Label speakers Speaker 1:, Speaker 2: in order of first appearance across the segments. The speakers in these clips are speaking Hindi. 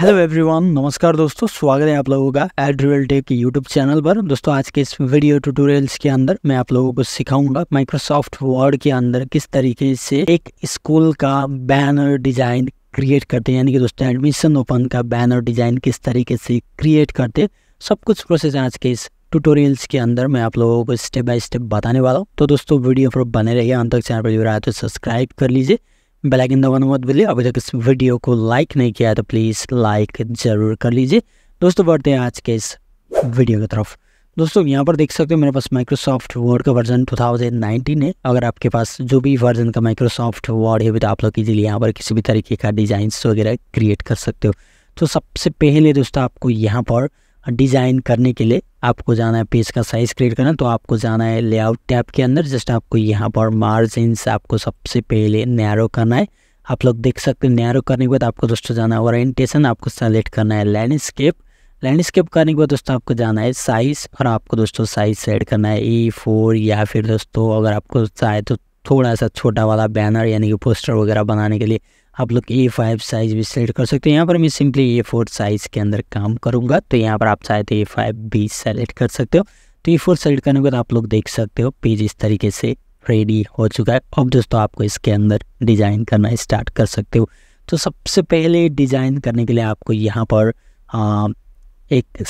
Speaker 1: हेलो एवरीवन नमस्कार दोस्तों स्वागत है आप लोगों का एड रियल टेक के यूट्यूब चैनल पर दोस्तों आज के इस वीडियो ट्यूटोरियल्स के अंदर मैं आप लोगों को सिखाऊंगा माइक्रोसॉफ्ट वर्ड के अंदर किस तरीके से एक स्कूल का बैनर डिजाइन क्रिएट करते हैं यानी कि दोस्तों एडमिशन ओपन का बैनर डिजाइन किस तरीके से क्रिएट करते सब कुछ प्रोसेस आज के इस ट्यूटोरियल्स के अंदर मैं आप लोगों को स्टेप बाय स्टेप बताने वाला हूँ तो दोस्तों वीडियो पर बने रहिए अंत तक चैनल पर जो रहा है तो सब्सक्राइब कर लीजिए ब्लैक इन दबाना मत भूलिए अभी तक इस वीडियो को लाइक नहीं किया तो प्लीज़ लाइक ज़रूर कर लीजिए दोस्तों बढ़ते हैं आज के इस वीडियो की तरफ दोस्तों यहाँ पर देख सकते हो मेरे पास माइक्रोसॉफ्ट वर्ड का वर्जन 2019 है अगर आपके पास जो भी वर्जन का माइक्रोसॉफ्ट वर्ड है तो आप लोग इजीली यहाँ पर किसी भी तरीके का डिजाइन वगैरह क्रिएट कर सकते हो तो सबसे पहले दोस्तों आपको यहाँ पर डिज़ाइन करने के लिए आपको जाना है पेज का साइज़ क्रिएट करना तो आपको जाना है लेआउट टैब के अंदर जस्ट आपको यहाँ पर मार्जिन आपको सबसे पहले नैरो करना है आप लोग देख सकते हैं नैरो करने के बाद आपको दोस्तों जाना है ओरिएंटेशन आपको सेलेक्ट करना है लैंडस्केप लैंडस्केप करने के बाद दोस्तों आपको जाना है साइज़ और आपको दोस्तों साइज़ सेट करना है ई फोर या फिर दोस्तों अगर आपको चाहे तो थोड़ा सा छोटा वाला बैनर यानी कि पोस्टर वगैरह बनाने के लिए आप लोग ए फाइव साइज़ भी सेलेक्ट कर सकते हैं यहाँ पर मैं सिंपली ए फोर साइज़ के अंदर काम करूँगा तो यहाँ पर आप चाहे तो ए फाइव भी सेलेक्ट कर सकते हो तो ए फोर सेलेक्ट करने के बाद आप लोग देख सकते हो पेज इस तरीके से रेडी हो चुका है अब दोस्तों आपको इसके अंदर डिज़ाइन करना स्टार्ट कर सकते हो तो सबसे पहले डिज़ाइन करने के लिए आपको यहाँ पर आ, एक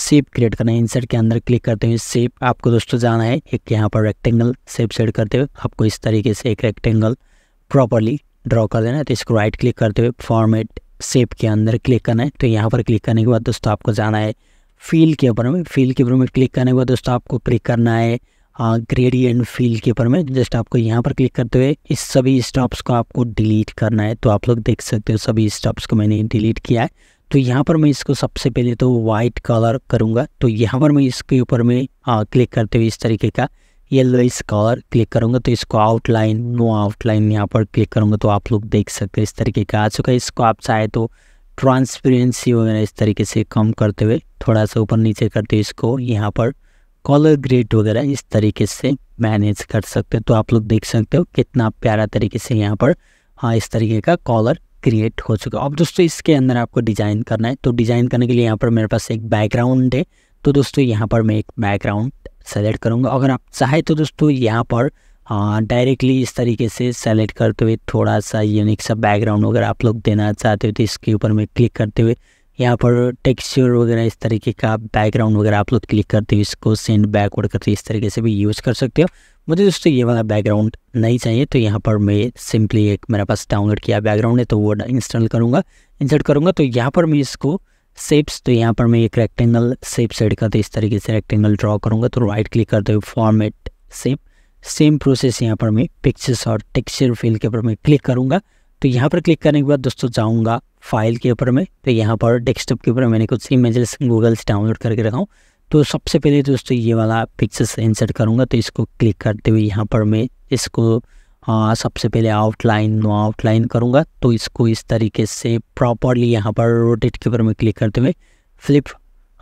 Speaker 1: शेप क्रिएट करना है इंसर्ट के अंदर क्लिक करते हुए शेप आपको दोस्तों जाना है एक यहाँ पर रेक्टेंगल सेप सेट करते हुए आपको इस तरीके से एक रेक्टेंगल प्रॉपरली ड्रॉ कर देना है तो इसको राइट क्लिक करते हुए फॉर्मेट सेप के अंदर क्लिक करना है तो यहाँ पर क्लिक करने के बाद दोस्तों आपको जाना है फील के ऊपर में फील के ऊपर में क्लिक करने के बाद दोस्तों आपको क्लिक करना है ग्रेडियंट फील के ऊपर में जस्ट आपको यहाँ पर क्लिक करते हुए इस सभी स्टॉप्स को आपको डिलीट करना है तो आप लोग देख सकते हो सभी स्टॉप्स को मैंने डिलीट किया है तो यहाँ पर मैं इसको सबसे पहले तो वाइट कलर करूँगा तो यहाँ पर मैं इसके ऊपर में क्लिक करते हुए इस तरीके का येलो इस कलर क्लिक करूँगा तो इसको आउटलाइन नो आउटलाइन यहाँ पर क्लिक करूंगा तो आप लोग देख सकते हैं इस तरीके का आ चुका है इसको आप चाहे तो ट्रांसपेरेंसी वगैरह इस तरीके से कम करते हुए थोड़ा सा ऊपर नीचे करते हुए इसको यहाँ पर कलर ग्रेड वगैरह इस तरीके से मैनेज कर सकते हो तो आप लोग देख सकते हो कितना प्यारा तरीके से यहाँ पर हाँ इस तरीके का कॉलर क्रिएट हो चुका है अब दोस्तों इसके अंदर आपको डिज़ाइन करना है तो डिज़ाइन करने के लिए यहाँ पर मेरे पास एक बैकग्राउंड है तो दोस्तों यहाँ पर मैं एक बैकग्राउंड सेलेक्ट करूँगा अगर आप चाहें तो दोस्तों यहाँ पर डायरेक्टली इस तरीके से सेलेक्ट करते हुए थोड़ा सा यूनिक सा बैकग्राउंड अगर आप लोग देना चाहते हो तो इसके ऊपर मैं क्लिक करते हुए यहाँ पर टेक्सचर वगैरह इस तरीके का बैकग्राउंड वगैरह आप लोग क्लिक करते हो इसको सेंड बैकवर्ड करते हुए इस तरीके से भी यूज़ कर सकते हो मुझे दोस्तों ये वाला बैकग्राउंड नहीं चाहिए तो यहाँ पर मैं सिंपली एक मेरे पास डाउनलोड किया बैकग्राउंड है तो वो इंस्टॉल करूँगा इंसर्ट करूँगा तो यहाँ पर मैं इसको सेप्स तो यहाँ पर मैं एक रेक्टेंगल सेप सेट करते इस तरीके से रेक्टेंगल ड्रॉ करूँगा तो राइट क्लिक करते हुए फॉर्मेट सेप सेम प्रोसेस यहाँ पर मैं पिक्चर्स और टेक्सचर फील के ऊपर मैं क्लिक करूँगा तो यहाँ पर क्लिक करने के बाद दोस्तों जाऊँगा फाइल के ऊपर में तो यहाँ पर डेस्कटॉप के ऊपर मैंने कुछ इमेजेस गूगल से डाउनलोड करके रखा हूँ तो सबसे पहले दोस्तों ये वाला पिक्चर्स इंसर्ट करूँगा तो इसको क्लिक करते हुए यहाँ पर मैं इसको आ, हाँ, सबसे पहले आउटलाइन आउटलाइन करूँगा तो इसको इस तरीके से प्रॉपरली यहाँ पर रोटेट के ऊपर मैं क्लिक करते हुए फ्लिप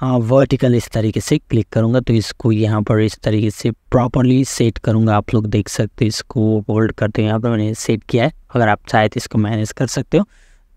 Speaker 1: हाँ वर्टिकल इस तरीके से क्लिक करूँगा तो इसको यहाँ पर इस तरीके से प्रॉपरली सेट करूँगा आप लोग देख सकते हो इसको होल्ड करते हो यहाँ पर मैंने सेट किया है अगर आप चाहे तो इसको मैनेज कर सकते हो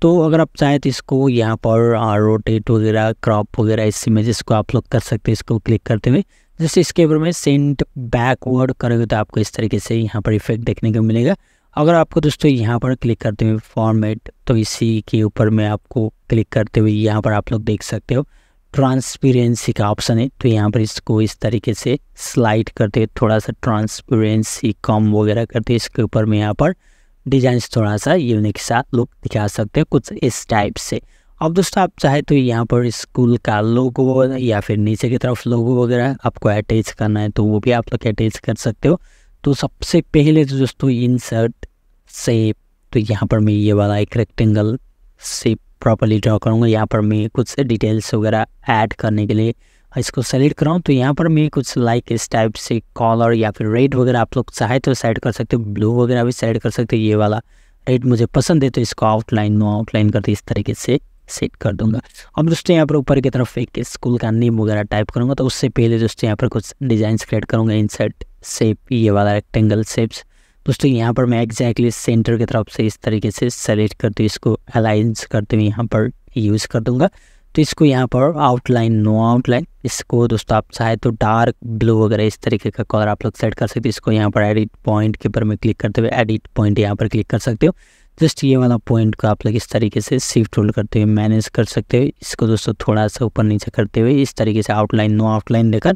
Speaker 1: तो अगर आप चाहें तो इसको यहाँ पर रोटेट हाँ, वगैरह क्रॉप वगैरह इस इमेज को आप लोग कर सकते हो इसको क्लिक करते हुए जैसे इसके ऊपर में सेंट बैकवर्ड करोगे तो आपको इस तरीके से यहाँ पर इफेक्ट देखने को मिलेगा अगर आपको दोस्तों यहाँ पर क्लिक करते हुए फॉर्मेट तो इसी के ऊपर में आपको क्लिक करते हुए यहाँ पर आप लोग देख सकते हो ट्रांसपेरेंसी का ऑप्शन है तो यहाँ पर इसको इस तरीके से स्लाइड करते हुए थोड़ा सा ट्रांसपेरेंसी कम वगैरह करते इसके ऊपर में यहाँ पर डिजाइन थोड़ा सा यूनिक सा लुक दिखा सकते हैं कुछ इस टाइप से अब दोस्तों आप चाहे तो यहाँ पर स्कूल का लोगो या फिर नीचे की तरफ लोगो वगैरह आपको अटैच करना है तो वो भी आप लोग अटैच कर सकते हो तो सबसे पहले तो दोस्तों इंसर्ट सेप तो यहाँ पर मैं ये वाला एक रेक्टेंगल सेप प्रॉपरली ड्रॉ करूँगा यहाँ पर मैं कुछ डिटेल्स वगैरह ऐड करने के लिए इसको सेलेक्ट कराऊँ तो यहाँ पर मैं कुछ लाइक इस टाइप से कॉलर या फिर रेड वगैरह आप लोग चाहे तो सेट कर सकते हो ब्लू वगैरह भी सेट कर सकते हो ये वाला रेड मुझे पसंद है तो इसको आउटलाइन नो आउटलाइन करते इस तरीके से सेट कर दूंगा अब दोस्तों यहाँ पर ऊपर की तरफ एक स्कूल का नेम वगैरह टाइप करूँगा तो उससे पहले दोस्तों यहाँ पर कुछ डिज़ाइन क्रिएट करूँगा इनसेट सेप ये वाला रेक्टेंगल सेप्स दोस्तों यहाँ पर मैं एग्जैक्टली सेंटर की तरफ से इस तरीके से सेलेक्ट करते हुए इसको अलाइंस करते हुए यहाँ पर यूज़ कर दूंगा तो इसको यहाँ पर आउटलाइन नो आउटलाइन इसको दोस्तों आप चाहे तो डार्क ब्लू वगैरह इस तरीके का कलर आप लोग सेट कर सकते हो इसको यहाँ पर एडिट पॉइंट के ऊपर में क्लिक करते हुए एडिट पॉइंट यहाँ पर क्लिक कर सकते हो जस्ट ये वाला पॉइंट को आप लोग इस तरीके से शिफ्ट होल्ड करते हुए मैनेज कर सकते हो इसको दोस्तों थोड़ा सा ऊपर नीचे करते हुए इस तरीके से आउटलाइन नो आउटलाइन देकर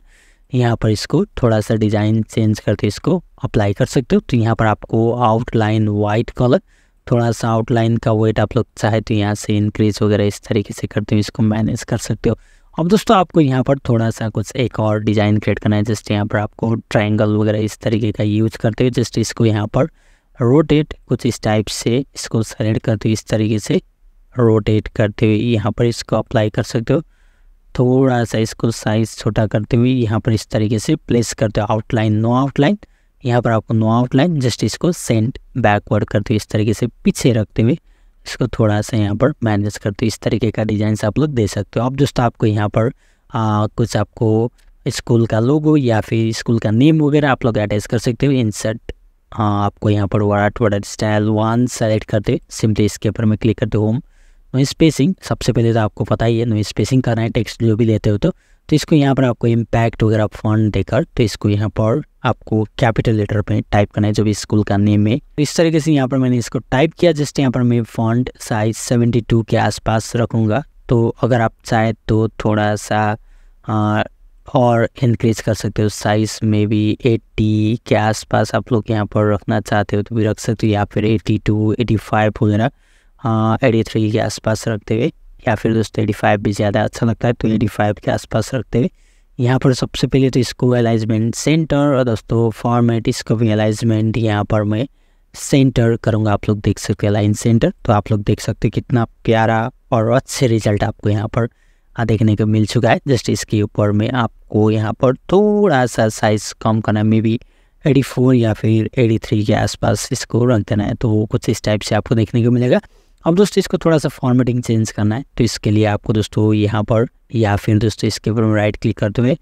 Speaker 1: यहाँ पर इसको थोड़ा सा डिज़ाइन चेंज करके इसको अप्लाई कर सकते हो तो यहाँ पर आपको आउटलाइन वाइट कलर थोड़ा सा आउटलाइन का वेट आप लोग चाहे तो यहाँ से इंक्रीज वगैरह इस तरीके से करते हुए इसको मैनेज कर सकते हो अब दोस्तों आपको यहाँ पर थोड़ा सा कुछ एक और डिज़ाइन क्रिएट करना है जस्ट यहाँ पर आपको ट्राइंगल वगैरह इस तरीके का यूज करते हुए जस्ट इसको यहाँ पर रोटेट कुछ इस टाइप से इसको सेलेक्ट करते हुए इस तरीके से रोटेट करते हुए यहाँ पर इसको अप्लाई कर सकते हो थोड़ा सा इसको साइज छोटा करते हुए यहाँ पर इस तरीके से प्लेस करते हो आउटलाइन नो आउटलाइन यहाँ पर आपको नो आउटलाइन जस्ट इसको सेंड बैकवर्ड करते हुए इस तरीके से पीछे रखते हुए इसको थोड़ा सा यहाँ पर मैनेज करते हुए इस तरीके का डिज़ाइन आप लोग दे सकते हो अब दोस्तों आपको यहाँ पर आ, कुछ आपको स्कूल का लोगो या फिर स्कूल का नेम वगैरह आप लोग अटैच कर सकते हो इंसर्ट हाँ आपको यहाँ पर वाट वर्ड स्टाइल वन सेलेक्ट करते सिंपली इसके ऊपर में क्लिक करते होम नो स्पेसिंग सबसे पहले तो आपको पता ही है नो स्पेसिंग करना है टेक्स्ट जो भी लेते हो तो तो इसको यहाँ पर आपको इम्पैक्ट वगैरह फंड देकर तो इसको यहाँ पर आपको कैपिटल लेटर पे टाइप करना है जो भी स्कूल का नेम है तो इस तरीके से यहाँ पर मैंने इसको टाइप किया जस्ट यहाँ पर मैं फॉन्ट साइज सेवेंटी के आसपास रखूँगा तो अगर आप चाहें तो थोड़ा सा हाँ, और इंक्रीज कर सकते हो साइज़ में भी एट्टी के आसपास आप लोग यहाँ पर रखना चाहते हो तो भी रख सकते हो या फिर एटी टू फाइव हो जाना हाँ एटी थ्री के आसपास रखते हुए या फिर दोस्तों एटी फाइव भी ज़्यादा अच्छा लगता है तो एटी फाइव के आसपास रखते हुए यहाँ पर सबसे पहले तो इसको अलाइजमेंट सेंटर और दोस्तों फॉर्मेट इसको भी अलाइजमेंट यहाँ पर मैं सेंटर करूँगा आप लोग देख सकते हो अलाइन सेंटर तो आप लोग देख सकते हो कितना प्यारा और अच्छे रिजल्ट आपको यहाँ पर हाँ, देखने को मिल चुका है जस्ट इसके ऊपर में आपको यहाँ पर थोड़ा सा साइज कम करना मे बी एटी फोर या फिर एटी थ्री के आसपास इसको रख देना है तो कुछ इस टाइप से आपको देखने को मिलेगा अब दोस्तों इसको थोड़ा सा फॉर्मेटिंग चेंज करना है तो इसके लिए आपको दोस्तों यहाँ पर या फिर दोस्तों इसके ऊपर में राइट क्लिक करते हुए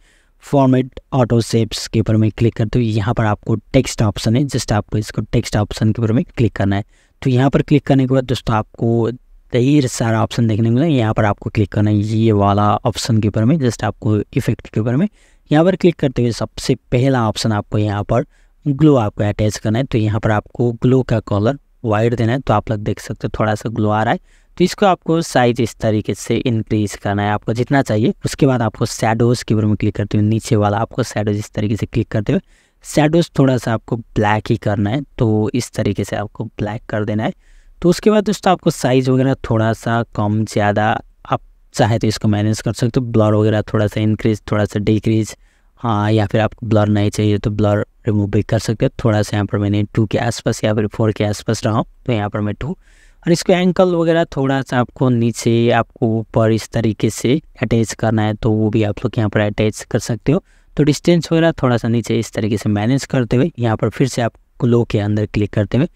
Speaker 1: फॉर्मेट ऑटो सेप्स के ऊपर में क्लिक करते हुए यहाँ पर आपको टेक्स्ट ऑप्शन है जस्ट आपको इसको टेक्स्ट ऑप्शन के ऊपर में क्लिक करना है तो यहाँ पर क्लिक करने के बाद दोस्तों आपको तो ये सारा ऑप्शन देखने को यहाँ पर आपको क्लिक करना है ये वाला ऑप्शन के ऊपर में जस्ट आपको इफेक्ट के ऊपर में यहाँ पर क्लिक करते हुए सबसे पहला ऑप्शन आपको यहाँ पर ग्लो आपको अटैच करना है तो यहाँ पर आपको ग्लो का कलर वाइट देना है तो आप लोग देख सकते हो थोड़ा सा ग्लो आ रहा है तो इसको आपको साइज इस तरीके से इंक्रीज करना है आपको जितना चाहिए उसके बाद आपको सैडोज के ऊपर में क्लिक करते हुए नीचे वाला आपको सैडोज इस तरीके से क्लिक करते हुए सैडोज थोड़ा सा आपको ब्लैक ही करना है तो इस तरीके से आपको ब्लैक कर देना है तो उसके बाद दोस्तों आपको साइज़ वगैरह थोड़ा सा कम ज़्यादा आप चाहे तो इसको मैनेज कर सकते हो ब्लर वगैरह थोड़ा सा इंक्रीज थोड़ा सा डिक्रीज हाँ या फिर आपको ब्लर नहीं चाहिए तो ब्लर रिमूव भी कर सकते हो थोड़ा सा यहाँ पर मैंने टू के आसपास या फिर फोर के आसपास रहा हूँ तो यहाँ पर मैं टू और इसको एंकल वगैरह थोड़ा सा आपको नीचे आपको ऊपर इस तरीके से अटैच करना है तो वो भी आप लोग यहाँ पर अटैच कर सकते हो तो डिस्टेंस वगैरह थोड़ा सा नीचे इस तरीके से मैनेज करते हुए यहाँ पर फिर से आप ग्लो के अंदर क्लिक करते हुए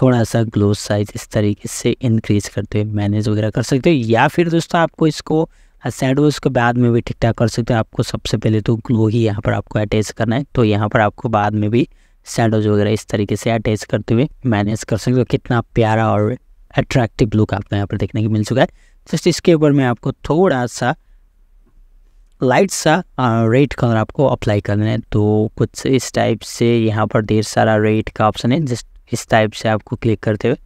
Speaker 1: थोड़ा सा ग्लोज साइज इस तरीके से इंक्रीज करते हुए मैनेज वगैरह कर सकते हो या फिर दोस्तों आपको इसको सैडो हाँ, इसको बाद में भी ठीक ठाक कर सकते हो आपको सबसे पहले तो ग्लो ही यहाँ पर आपको अटैच करना है तो यहाँ पर आपको बाद में भी सैडोज वगैरह इस तरीके से अटैच करते हुए मैनेज कर सकते हो कितना प्यारा और अट्रैक्टिव लुक आपको यहाँ पर देखने को मिल चुका है जस्ट इसके ऊपर मैं आपको थोड़ा सा लाइट सा रेड कलर आपको अप्लाई करना है तो कुछ इस टाइप से यहाँ पर ढेर सारा रेड का ऑप्शन है जस्ट इस टाइप से आपको क्लिक करते हुए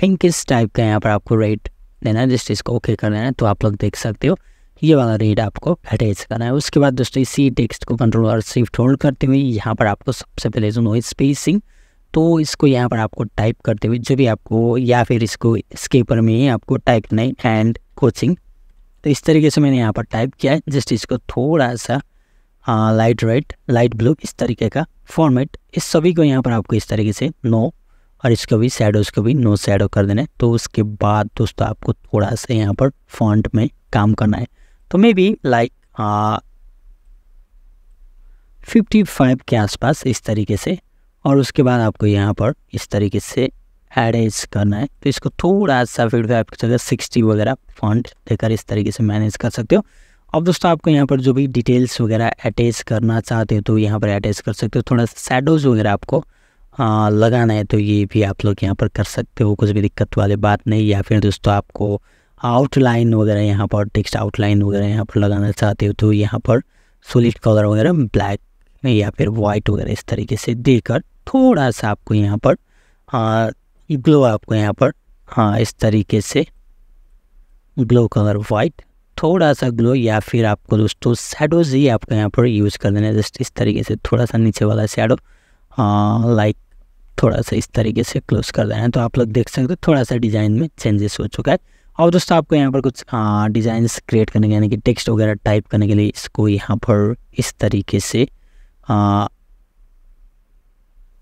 Speaker 1: पिंक इस टाइप का यहाँ पर आपको रेट देना है जस्ट इसको ओके कर देना है तो आप लोग देख सकते हो ये वाला रेट आपको अटैच करना है उसके बाद दोस्तों इसी टेक्स्ट को कंट्रोल और स्विफ्ट होल्ड करते हुए यहाँ पर आपको सबसे पहले जो नॉइज स्पेसिंग तो इसको यहाँ पर आपको टाइप करते हुए जो भी आपको या फिर इसको स्केपर में ही आपको टाइप करना है एंड कोचिंग तो इस तरीके से मैंने यहाँ पर टाइप किया है जस्ट इसको थोड़ा सा लाइट रेड लाइट ब्लू इस तरीके का फॉर्मेट इस सभी को यहाँ पर आपको इस तरीके से नो और इसको भी सैडोज को भी नो सैडो कर देना है तो उसके बाद दोस्तों आपको थोड़ा सा यहाँ पर फॉन्ट में काम करना है तो maybe like fifty five के आसपास इस तरीके से और उसके बाद आपको यहाँ पर इस तरीके से एडेज करना है तो इसको थोड़ा सा फिर भी आपकी जगह सिक्सटी वगैरह फॉन्ट देकर इस तरीके से मैनेज कर सकते हो अब दोस्तों आपको यहाँ पर जो भी डिटेल्स वगैरह अटैच करना चाहते हो तो यहाँ पर अटैच कर सकते हो थोड़ा सैडोज वगैरह आपको आ, लगाना है तो ये भी आप लोग यहाँ पर कर सकते हो कुछ भी दिक्कत वाली बात नहीं या फिर दोस्तों आपको आउटलाइन वगैरह यहाँ पर टेक्स्ट आउटलाइन वगैरह यहाँ पर लगाना चाहते हो तो यहाँ पर सोलिड कलर वगैरह ब्लैक या फिर वाइट वगैरह इस तरीके से देकर थोड़ा सा आपको यहाँ पर ग्लो आपको यहाँ पर हाँ इस तरीके से ग्लो कलर वाइट थोड़ा सा ग्लो या फिर आपको दोस्तों शेडोज ही आपको यहाँ पर यूज़ कर देना है जस्ट इस तरीके से थोड़ा सा नीचे वाला शेडो लाइक हाँ, थोड़ा सा इस तरीके से क्लोज कर देना है तो आप लोग देख सकते हो थोड़ा सा डिज़ाइन में चेंजेस हो चुका है और दोस्तों आपको यहाँ पर कुछ डिज़ाइन हाँ, क्रिएट करने के यानी कि टेक्स्ट वगैरह टाइप करने के लिए इसको यहाँ पर इस तरीके से आ,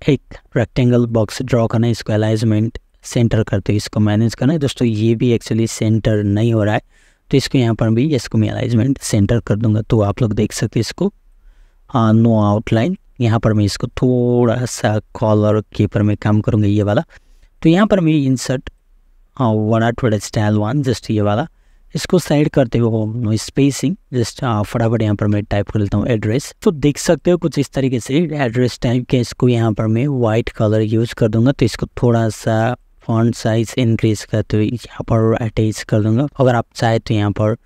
Speaker 1: एक रेक्टेंगल बॉक्स ड्रॉ करना है इसको अलाइजमेंट सेंटर करते हुए इसको मैनेज करना है दोस्तों ये भी एक्चुअली सेंटर नहीं हो रहा है तो इसको यहाँ पर भी इसको मैं अलाइजमेंट सेंटर कर दूंगा तो आप लोग देख सकते इसको आ, नो आउटलाइन यहाँ पर मैं इसको थोड़ा सा कॉलर के पर मैं काम करूँगा ये वाला तो यहाँ पर मैं इंसर्ट वन आट ट्वेड स्टाइल वन जस्ट ये वाला इसको साइड करते हुए स्पेसिंग जस्ट हाँ, फटाफट यहाँ पर मैं टाइप कर लेता हूँ एड्रेस तो देख सकते हो कुछ इस तरीके से एड्रेस टाइप के इसको यहाँ पर मैं वाइट कलर यूज़ कर दूंगा तो इसको थोड़ा सा फॉन्ट साइज इंक्रीज करते हुए यहाँ पर अटैच कर दूँगा अगर आप चाहे तो यहाँ पर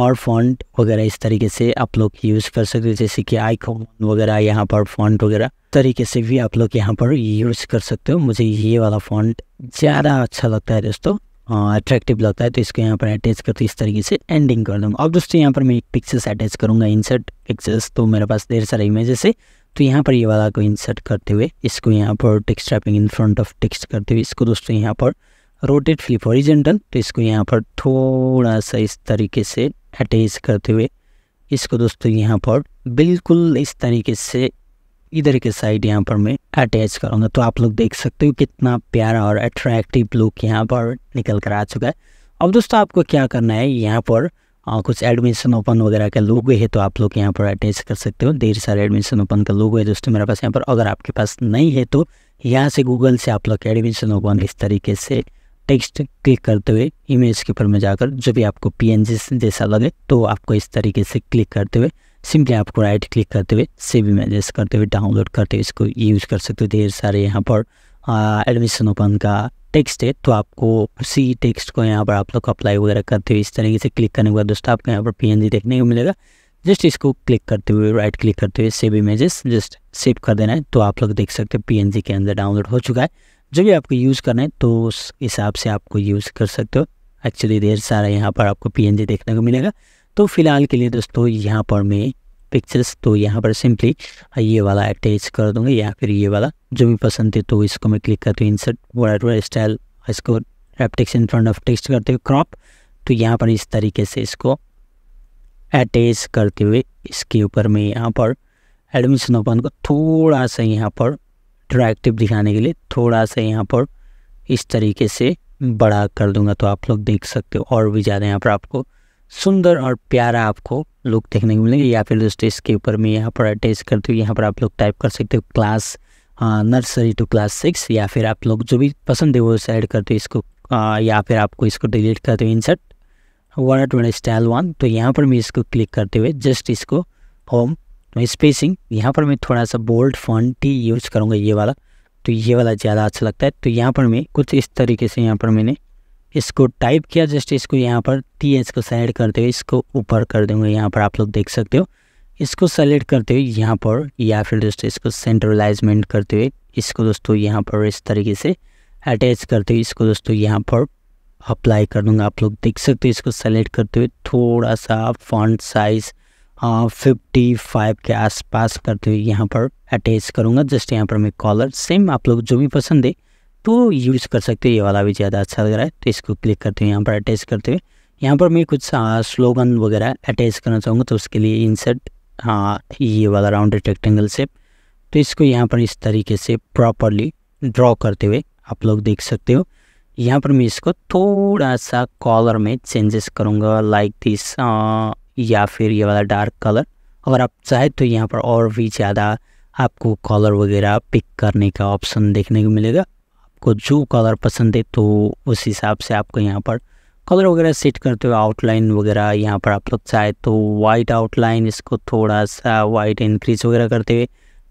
Speaker 1: और फॉन्ट वगैरह इस तरीके से आप लोग यूज़ कर सकते हो जैसे कि आईकॉन वगैरह यहाँ पर फॉन्ट वगैरह तरीके से भी आप लोग यहाँ पर यूज़ कर सकते हो मुझे ये वाला फॉन्ट ज़्यादा अच्छा लगता है दोस्तों अट्रैक्टिव हाँ, लगता है तो इसको यहाँ पर अटैच करते तो इस तरीके से एंडिंग कर दूँगा अब दोस्तों यहाँ पर मैं एक पिक्चर्स अटैच करूँगा इंसर्ट पिक्चर्स तो मेरे पास ढेर सारे इमेजेस है तो यहाँ पर ये वाला को इंसर्ट करते हुए इसको यहाँ पर text typing in front of text करते हुए इसको दोस्तों यहाँ पर रोटेट फ्लिप ओरिजेंटल तो इसको यहाँ पर थोड़ा सा इस तरीके से अटैच करते हुए इसको दोस्तों यहाँ पर बिल्कुल इस तरीके से इधर के साइड यहाँ पर मैं अटैच करूँगा तो आप लोग देख सकते हो कितना प्यारा और अट्रैक्टिव लुक यहाँ पर निकल कर आ चुका है अब दोस्तों आपको क्या करना है यहाँ पर हाँ, कुछ एडमिशन ओपन वगैरह का लोगो है तो आप लोग यहाँ पर अटैच कर सकते हो ढेर सारे एडमिशन ओपन का लोगो है दोस्तों मेरे पास यहाँ पर अगर आपके पास नहीं है तो यहाँ से गूगल से आप लोग एडमिशन ओपन इस तरीके से टेक्स्ट क्लिक करते हुए इमेज के ऊपर में जाकर जो भी आपको पी जैसा लगे तो आपको इस तरीके से क्लिक करते हुए सिंपली आपको राइट क्लिक करते हुए सेव इमेजेस करते हुए डाउनलोड करते हुए इसको यूज़ कर सकते हो ढेर सारे यहाँ पर एडमिशन ओपन का टेक्स्ट है तो आपको उसी टेक्स्ट को यहाँ पर आप लोग अप्लाई वगैरह करते हुए इस तरीके से क्लिक करने के बाद दोस्तों आपको यहाँ पर पी देखने को मिलेगा जस्ट इसको क्लिक करते हुए राइट क्लिक करते हुए सेव इमेजेस जस्ट सेव कर देना है तो आप लोग देख सकते हैं पी के अंदर डाउनलोड हो चुका है जो भी आपको यूज़ करना है तो उस हिसाब से आपको यूज़ कर सकते हो एक्चुअली ढेर सारा यहाँ पर आपको पी देखने को मिलेगा तो फिलहाल के लिए दोस्तों यहाँ पर मैं पिक्चर्स तो यहाँ पर सिंपली ये वाला अटैच कर दूंगा या फिर ये वाला जो भी पसंद है तो इसको मैं क्लिक करती हूँ इंसर्ट वर्ड स्टाइल इसको wrap text in front of text करते हुए क्रॉप तो यहाँ पर इस तरीके से इसको अटैच करते हुए इसके ऊपर मैं यहाँ पर एडमिशन ओपन को थोड़ा सा यहाँ पर ट्रैक्टिव दिखाने के लिए थोड़ा सा यहाँ पर इस तरीके से बड़ा कर दूंगा तो आप लोग देख सकते हो और भी ज़्यादा यहाँ पर आपको सुंदर और प्यारा आपको लुक देखने को मिलेंगे या फिर दोस्तों इसके ऊपर मैं यहाँ पर अटैच करती हूँ यहाँ पर आप लोग टाइप कर सकते हो class nursery to class six या फिर आप लोग जो भी पसंद है वो ऐड करते हो इसको आ, या फिर आपको इसको डिलीट करते हो insert one one style one तो यहाँ पर मैं इसको क्लिक करते हुए जस्ट इसको होम स्पेसिंग यहाँ पर मैं थोड़ा सा बोल्ड फॉन्ट ही यूज़ करूँगा ये वाला तो ये वाला ज़्यादा अच्छा लगता है तो यहाँ पर मैं कुछ इस तरीके से यहाँ पर मैंने इसको टाइप किया जस्ट इसको यहाँ पर टी एच को सेलेक्ट करते हुए इसको ऊपर कर दूंगा यहाँ पर आप लोग देख सकते हो इसको सेलेक्ट करते हुए यहाँ पर या फिर दोस्तों इसको सेंट्रलाइजमेंट करते हुए इसको दोस्तों यहाँ पर इस तरीके से अटैच करते हुए इसको दोस्तों यहाँ पर अप्लाई कर दूंगा आप लोग देख सकते हो इसको सेलेक्ट करते हुए थोड़ा सा फॉन्ट साइज़ फिफ्टी फाइव के आसपास करते हुए यहाँ पर अटैच करूँगा जस्ट यहाँ पर मैं कॉलर सेम आप लोग जो भी पसंद है तो यूज़ कर सकते हो ये वाला भी ज़्यादा अच्छा लग रहा है तो इसको क्लिक करते हैं यहाँ पर अटैच करते हुए यहाँ पर मैं कुछ स्लोगन हाँ, वगैरह अटैच करना चाहूँगा तो उसके लिए इंसर्ट हाँ ये वाला राउंड रेक्टेंगल शेप तो इसको यहाँ पर इस तरीके से प्रॉपरली ड्रॉ करते हुए आप लोग देख सकते हो यहाँ पर मैं इसको थोड़ा सा कॉलर में चेंजेस करूँगा लाइक हाँ, दिस या फिर ये वाला डार्क कलर अगर आप चाहे तो यहाँ पर और भी ज़्यादा आपको कॉलर वगैरह पिक करने का ऑप्शन देखने को मिलेगा आपको जो कलर पसंद है तो उस हिसाब से आपको यहाँ पर कलर वगैरह सेट करते हुए आउटलाइन वगैरह यहाँ पर आप लोग चाहे तो वाइट आउटलाइन इसको थोड़ा सा वाइट इंक्रीज वगैरह करते हुए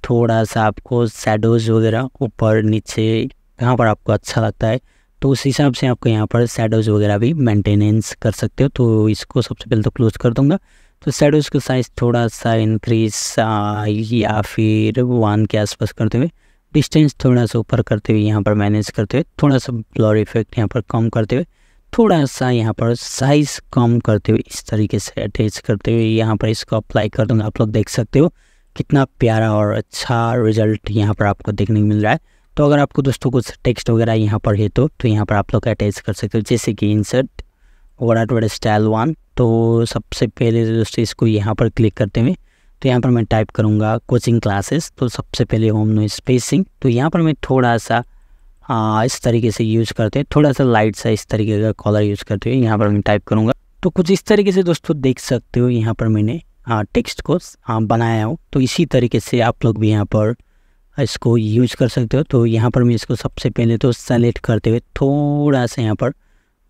Speaker 1: थोड़ा सा आपको शेडोज़ वगैरह ऊपर नीचे यहाँ पर आपको अच्छा लगता है तो उस हिसाब से आपको यहाँ पर शेडोज़ वगैरह भी मेंटेनेंस कर सकते हो तो इसको सबसे पहले तो क्लोज कर दूँगा तो शेडोज़ का साइज़ थोड़ा सा इंक्रीज या फिर वन के आसपास करते हुए डिस्टेंस थोड़ा सा ऊपर करते हुए यहाँ पर मैनेज करते हुए थोड़ा सा ब्लर इफेक्ट यहाँ पर कम करते हुए थोड़ा सा यहाँ पर साइज कम करते हुए इस तरीके से अटैच करते हुए यहाँ पर इसको अप्लाई कर दूँगा आप लोग देख सकते हो कितना प्यारा और अच्छा रिजल्ट यहाँ पर आपको देखने को मिल रहा है तो अगर आपको दोस्तों कुछ टेक्स्ट वगैरह यहाँ पर है तो तो यहाँ पर आप लोग अटैच कर सकते हो जैसे कि insert WordArt style one तो सबसे पहले दोस्तों इसको यहाँ पर क्लिक करते हुए तो यहाँ पर मैं टाइप करूँगा कोचिंग क्लासेस तो सबसे पहले होम नो स्पेसिंग तो यहाँ पर मैं थोड़ा सा आ, इस तरीके से यूज़ करते हैं थोड़ा सा लाइट सा इस तरीके का कॉलर यूज़ करते हुए यहाँ पर मैं टाइप करूँगा तो कुछ इस तरीके से दोस्तों देख सकते हो यहाँ पर मैंने टेक्स्ट को बनाया हो तो इसी तरीके से आप लोग भी यहाँ पर इसको यूज कर सकते हो तो यहाँ पर मैं इसको सबसे पहले तो सेलेक्ट करते हुए थोड़ा सा यहाँ पर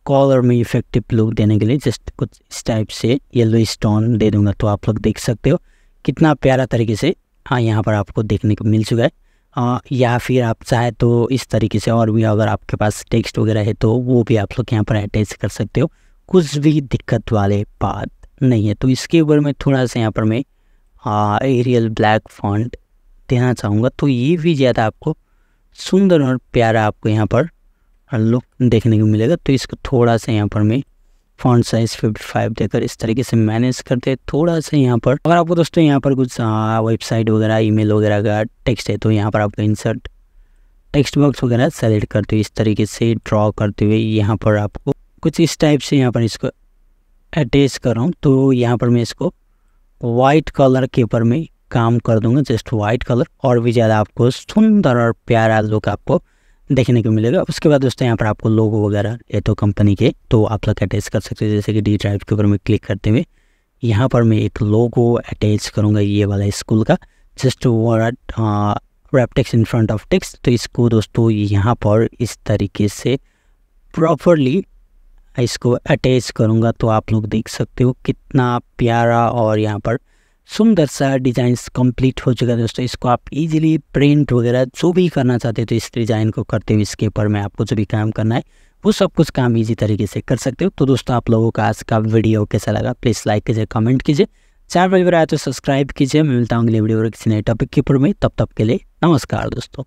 Speaker 1: कॉलर में इफेक्टिव लुक देने के लिए जस्ट कुछ इस टाइप से येलो स्टोन दे दूंगा तो आप लोग देख सकते हो कितना प्यारा तरीके से हाँ यहाँ पर आपको देखने को मिल चुका है आ, या फिर आप चाहे तो इस तरीके से और भी अगर आपके पास टेक्स्ट वगैरह है तो वो भी आप लोग यहाँ पर अटैच कर सकते हो कुछ भी दिक्कत वाले बात नहीं है तो इसके ऊपर मैं थोड़ा सा यहाँ पर मैं एरियल ब्लैक फॉन्ट देना चाहूँगा तो ये भी ज़्यादा आपको सुंदर और प्यारा आपको यहाँ पर लुक देखने को मिलेगा तो इसको थोड़ा सा यहाँ पर मैं फॉन्ट साइज 55 देकर इस तरीके से मैनेज करते हैं थोड़ा सा यहाँ पर अगर आपको दोस्तों यहाँ पर कुछ वेबसाइट वगैरह ईमेल वगैरह का टेक्स्ट है तो यहाँ पर आपको इंसर्ट टेक्स्ट बॉक्स वगैरह सेलेक्ट करते हुए इस तरीके से ड्रॉ करते हुए यहाँ पर आपको कुछ इस टाइप से यहाँ पर इसको अटैच कर रहा हूँ तो यहाँ पर मैं इसको वाइट कलर के ऊपर में काम कर दूंगा जस्ट वाइट कलर और भी ज़्यादा आपको सुंदर और प्यारा लुक आपको देखने को मिलेगा उसके बाद दोस्तों यहाँ पर आपको लोगो वगैरह ये तो कंपनी के तो आप लोग अटैच कर सकते हो जैसे कि डी ड्राइव के ऊपर में क्लिक करते हुए यहाँ पर मैं एक लोगो अटैच करूँगा ये वाला स्कूल का just word wrap text text in front of text तो इसको दोस्तों यहाँ पर इस तरीके से प्रॉपरली इसको अटैच करूँगा तो आप लोग देख सकते हो कितना प्यारा और यहाँ पर सुंदर सा डिज़ाइंस कंप्लीट हो चुका है दोस्तों इसको आप इजीली प्रिंट वगैरह जो भी करना चाहते हो तो इस डिज़ाइन को करते हुए इसके ऊपर में आपको जो भी काम करना है वो सब कुछ काम इजी तरीके से कर सकते हो तो दोस्तों आप लोगों का आज का वीडियो कैसा लगा प्लीज़ लाइक कीजिए कमेंट कीजिए चैनल पर आया तो सब्सक्राइब कीजिए मैं मिलता हूँ अगले वीडियो किसी नए टॉपिक के ऊपर में तब तक के लिए नमस्कार दोस्तों